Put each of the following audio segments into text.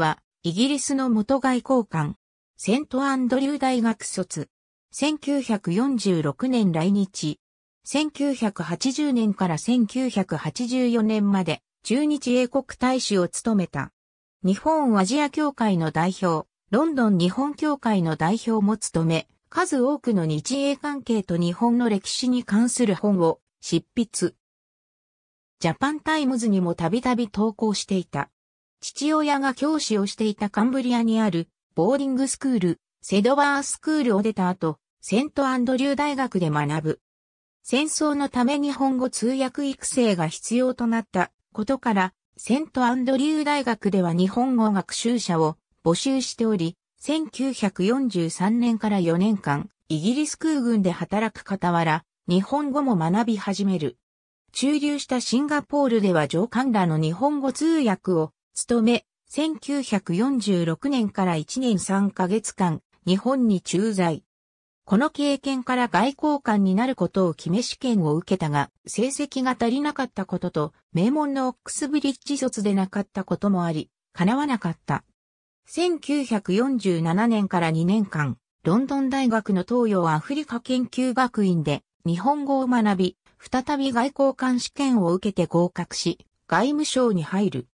は、イギリスの元外交官、セントアンドリュー大学卒。1946年来日。1980年から1984年まで中日英国大使を務めた。日本アジア協会の代表、ロンドン日本協会の代表も務め、数多くの日英関係と日本の歴史に関する本を執筆。ジャパンタイムズにもたびたび投稿していた。父親が教師をしていたカンブリアにあるボーディングスクール、セドワースクールを出た後、セントアンドリュー大学で学ぶ。戦争のため日本語通訳育成が必要となったことから、セントアンドリュー大学では日本語学習者を募集しており、1943年から4年間、イギリス空軍で働く傍ら、日本語も学び始める。駐留したシンガポールでは上官らの日本語通訳を務め、1946年から1年3ヶ月間、日本に駐在。この経験から外交官になることを決め試験を受けたが、成績が足りなかったことと、名門のオックスブリッジ卒でなかったこともあり、叶わなかった。1947年から2年間、ロンドン大学の東洋アフリカ研究学院で日本語を学び、再び外交官試験を受けて合格し、外務省に入る。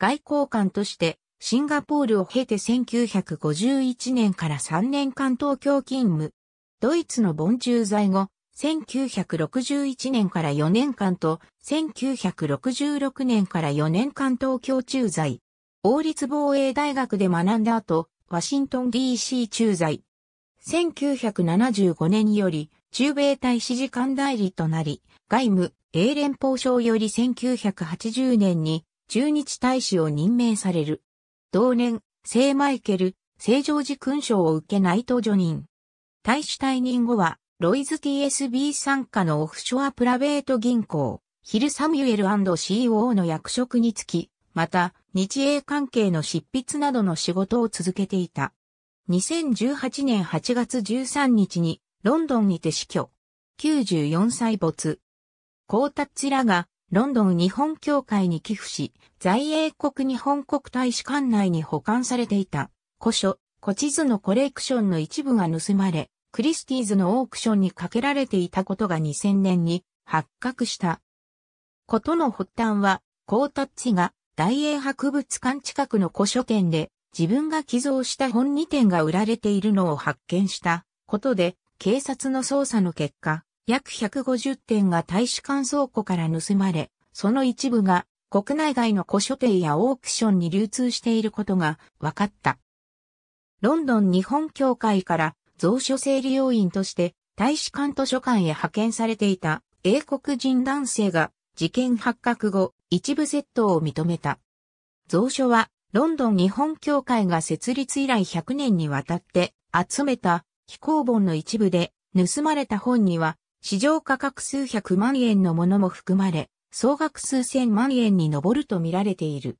外交官としてシンガポールを経て1951年から3年間東京勤務。ドイツの盆駐在後、1961年から4年間と、1966年から4年間東京駐在。王立防衛大学で学んだ後、ワシントン DC 駐在。1975年より、中米大使時官代理となり、外務、英連邦省より1980年に駐日大使を任命される。同年、聖マイケル、聖常寺勲章を受けないと助任。大使退任後は、ロイズ TSB 参加のオフショアプライベート銀行、ヒル・サミュエル &CO の役職につき、また、日英関係の執筆などの仕事を続けていた。2018年8月13日に、ロンドンにて死去。94歳没。コータッらがロンドン日本協会に寄付し、在英国日本国大使館内に保管されていた古書、古地図のコレクションの一部が盗まれ、クリスティーズのオークションにかけられていたことが2000年に発覚した。ことの発端は、コータッチが大英博物館近くの古書店で自分が寄贈した本2点が売られているのを発見したことで、警察の捜査の結果、約150点が大使館倉庫から盗まれ、その一部が国内外の古書店やオークションに流通していることが分かった。ロンドン日本協会から蔵書整理要員として大使館図書館へ派遣されていた英国人男性が事件発覚後一部窃盗を認めた。蔵書はロンドン日本協会が設立以来100年にわたって集めた非公本の一部で盗まれた本には市場価格数百万円のものも含まれ、総額数千万円に上ると見られている。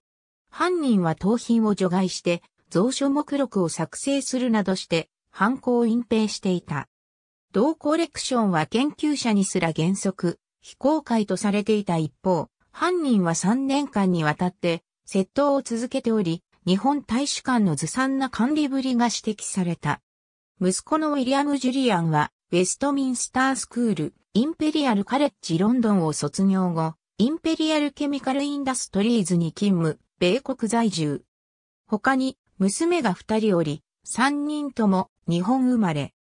犯人は盗品を除外して、蔵書目録を作成するなどして、犯行を隠蔽していた。同コレクションは研究者にすら原則、非公開とされていた一方、犯人は3年間にわたって、窃盗を続けており、日本大使館のずさんな管理ぶりが指摘された。息子のウィリアム・ジュリアンは、ウェストミンスタースクール、インペリアルカレッジロンドンを卒業後、インペリアルケミカルインダストリーズに勤務、米国在住。他に、娘が二人おり、三人とも日本生まれ。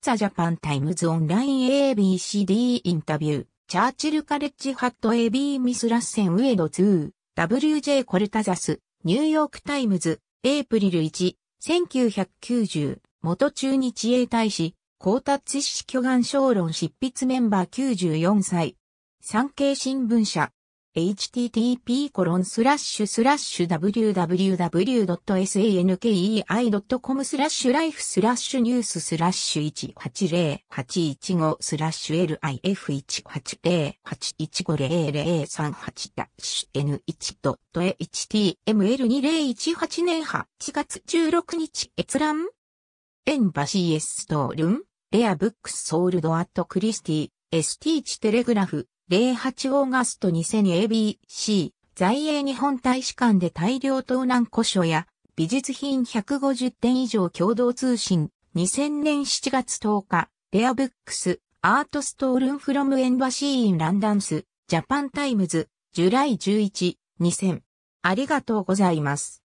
ザ・ジャパン・タイムズ・オンライン ABCD インタビュー、チャーチル・カレッジ・ハット・ AB・ ミス・ラッセン・ウエドー、WJ・ コルタザス、ニューヨーク・タイムズ、エイプリル1、1990、元中日英大使、高達知識巨岩小論執筆メンバー94歳。産経新聞社。http コロンスラッシュスラッシュ www.sankei.com スラッシュライフスラッシュニューススラッシュ180815スラッシュ LIF1808850038 N ッドッ N1.html2018 年8月16日閲覧エンバシーエストールンレアブックスソールドアットクリスティ、ST チテレグラフ、08オーガスト 2000ABC、在英日本大使館で大量盗難古書や、美術品150点以上共同通信、2000年7月10日、レアブックス、アートストールンフロムエンバシーインランダンス、ジャパンタイムズ、ジュライ11、2000。ありがとうございます。